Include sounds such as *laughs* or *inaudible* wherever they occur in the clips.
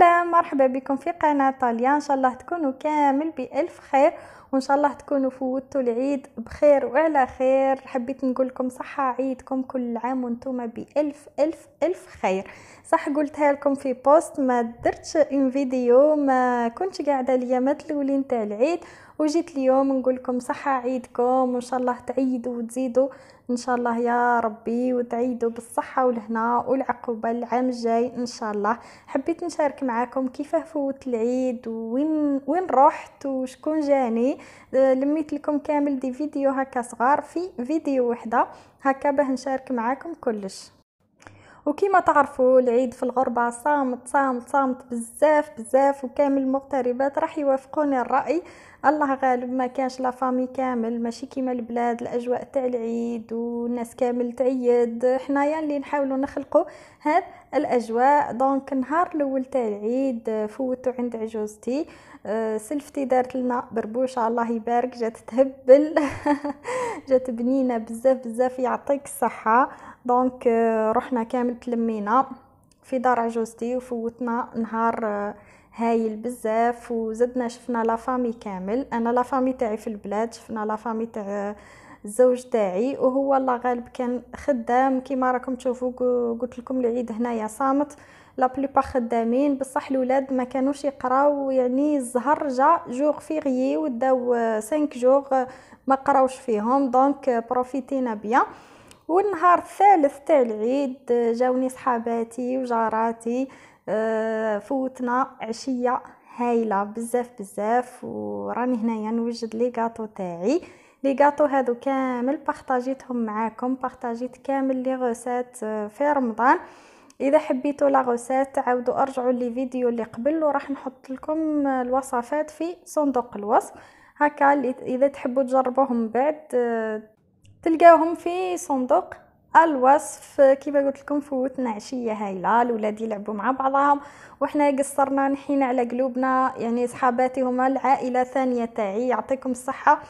سلام مرحبا بكم في قناة طاليا ان شاء الله تكونوا كامل بألف خير وان شاء الله تكونوا فوتوا العيد بخير وعلى خير حبيت نقول لكم صحه عيدكم كل عام وانتم بالف الف الف خير صح قلتها لكم في بوست ما درتش ان فيديو ما كنتش قاعده اليامات الاولين تاع العيد وجيت اليوم نقول لكم صحه عيدكم وان شاء الله تعيدوا وتزيدوا ان شاء الله يا ربي وتعيدوا بالصحه والهنا والعقوبه العام الجاي ان شاء الله حبيت نشارك معاكم كيف فوت العيد وين وين رحت وشكون جاني لميت لكم كامل دي فيديو هكا صغار في فيديو وحده هكا باه نشارك معاكم كلش وكما تعرفوا العيد في الغربة صامت صامت صامت بزاف بزاف وكامل المغتربات راح يوافقوني الرأي الله غالب ما كانش لا فامي كامل ماشي كيما البلاد الاجواء تاع العيد والناس كامل تعيد حنايا اللي نحاولوا نخلقوا هاد الاجواء دونك نهار الاول تاع العيد فوتو عند عجوزتي آه، سلفتي دارت لنا بربوشه الله يبارك جات تهبل *laughs* جات بنينه بزاف بزاف يعطيك الصحه دونك آه، رحنا كامل تلمينا في دار عجوزتي وفوتنا نهار آه، هايل بزاف وزدنا شفنا لافامي كامل انا لافامي تاعي في البلاد شفنا لافامي تاع آه، الزوج تاعي وهو الله غالب كان خدام كيما راكم تشوفوا قلت لكم العيد هنايا صامت لا بلوبا خدامين بصح الولاد ما كانوش يقراو يعني الزهر جا جوغ فيغيي وداو 5 جوغ ما قراوش فيهم دونك بروفيتينا بيان والنهار الثالث تاع العيد جاوني صحاباتي وجاراتي آه، فوتنا عشيه هايله بزاف بزاف وراني هنايا نوجد لي غاطو تاعي لي غاطو هادو كامل بارطاجيتهم معاكم بارطاجيت كامل لي غوسات آه، في رمضان اذا حبيتوا لا غوسات عاودوا ارجعوا لي فيديو اللي قبل وراح نحط لكم آه، الوصفات في صندوق الوصف هكا اذا تحبوا تجربوهم بعد تلقاوهم في صندوق الوصف كيما قلت لكم فوتنا عشيه هايله الولاد يلعبوا مع بعضهم وحنا قصرنا نحينا على قلوبنا يعني صحاباتي هما العائله الثانيه تاعي يعطيكم الصحه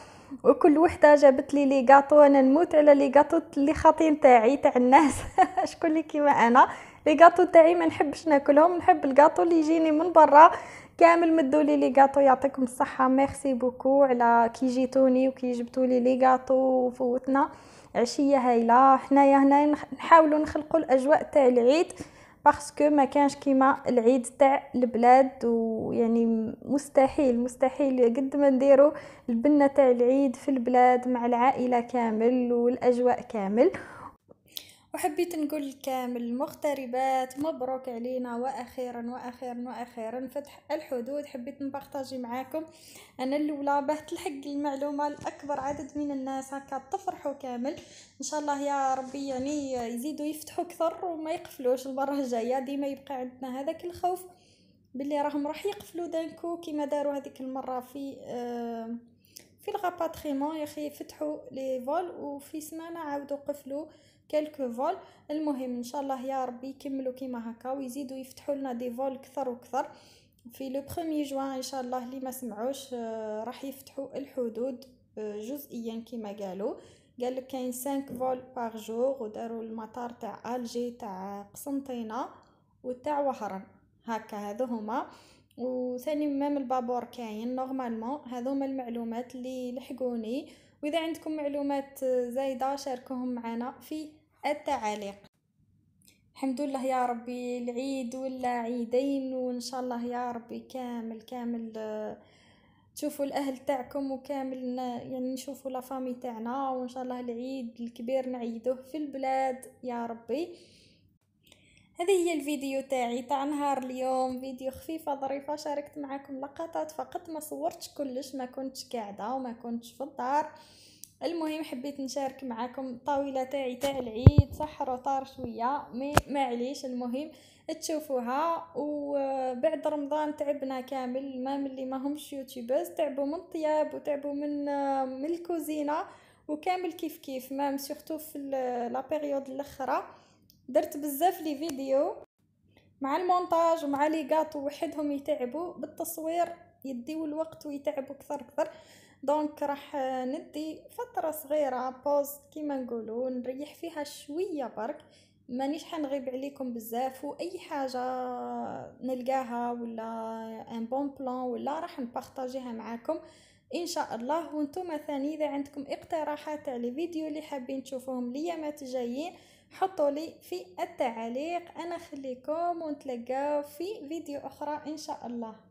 وكل وحده جابت لي لي غاطو انا نموت على لي غاطو لي خاطين تاعي تاع الناس *laughs* شكون لي كيما انا لي غاطو تاعي ما نحبش ناكلهم نحب الغاطو اللي يجيني من برا كامل مدوا لي لي غاطو يعطيكم الصحه ميرسي بوكو على كي جيتوني وكي جبتوا لي لي غاطو وفوتنا عشيه هايله حنايا هنا نحاولوا نخلقوا الاجواء تاع العيد باسكو ما كانش كيما العيد تاع البلاد ويعني مستحيل مستحيل قد ما نديرو البنه تاع العيد في البلاد مع العائله كامل والاجواء كامل وحبيت نقول لكامل المغتربات مبروك علينا واخيرا واخيرا واخيرا فتح الحدود حبيت نبارطاجي معاكم انا الاولى باه تلحق المعلومه لاكبر عدد من الناس هكا تفرحوا كامل ان شاء الله يا ربي يعني يزيدوا يفتحوا اكثر وما يقفلوش المره الجايه ديما يبقى عندنا هذاك الخوف باللي راهم راح يقفلوا دانكو كيما داروا هذيك المره في آه في الغاباتريمون يا اخي فتحوا لي فول وفي سمانه عاودوا قفلوا كلكو فول المهم ان شاء الله يا ربي يكملوا كيما هكا ويزيدوا يفتحوا لنا دي فول كثر وكثر في لو 1 جوان ان شاء الله اللي ما سمعوش آه، راح يفتحوا الحدود آه، جزئيا كيما قالوا قال لك كاين 5 فول بار جور وداروا المطار تاع الجي تاع قسنطينه وتاع وهران هكا هذو هما وثاني مام البابور كاين نورمالمون هذوما المعلومات اللي لحقوني واذا عندكم معلومات زايده شاركوهم معنا في التعاليق الحمد لله يا ربي العيد ولا عيدين وان شاء الله يا ربي كامل كامل تشوفوا الاهل تاعكم وكامل يعني نشوفوا لا فامي تاعنا وان شاء الله العيد الكبير نعيدوه في البلاد يا ربي هذه هي الفيديو تاعي تاع نهار اليوم فيديو خفيفه ظريفه شاركت معكم لقطات فقط ما صورتش كلش ما كنتش قاعده وما كنتش في الدار المهم حبيت نشارك معكم الطاوله تاعي تاع العيد صح روطار شويه مي معليش المهم تشوفوها وبعد رمضان تعبنا كامل ما من اللي ما همش يوتيوبرز تعبوا من الطياب وتعبوا من من الكوزينه وكامل كيف كيف ما سورتو في لا بيريود الاخره درت بزاف لي فيديو مع المونتاج ومع لي غاطو وحدهم يتعبوا بالتصوير يديو الوقت ويتعبوا كثر كثر دونك راح ندي فتره صغيره بوز كيما نقولوا نريح فيها شويه برك مانيش حنغيب عليكم بزاف واي حاجه نلقاها ولا ان بون بلان ولا راح نبارطاجيها معاكم ان شاء الله وانتم ثاني اذا عندكم اقتراحات على فيديو اللي حابين تشوفوهم ليامات جايين حطوا لي في التعليق انا خليكم ونتلقاو في فيديو اخرى ان شاء الله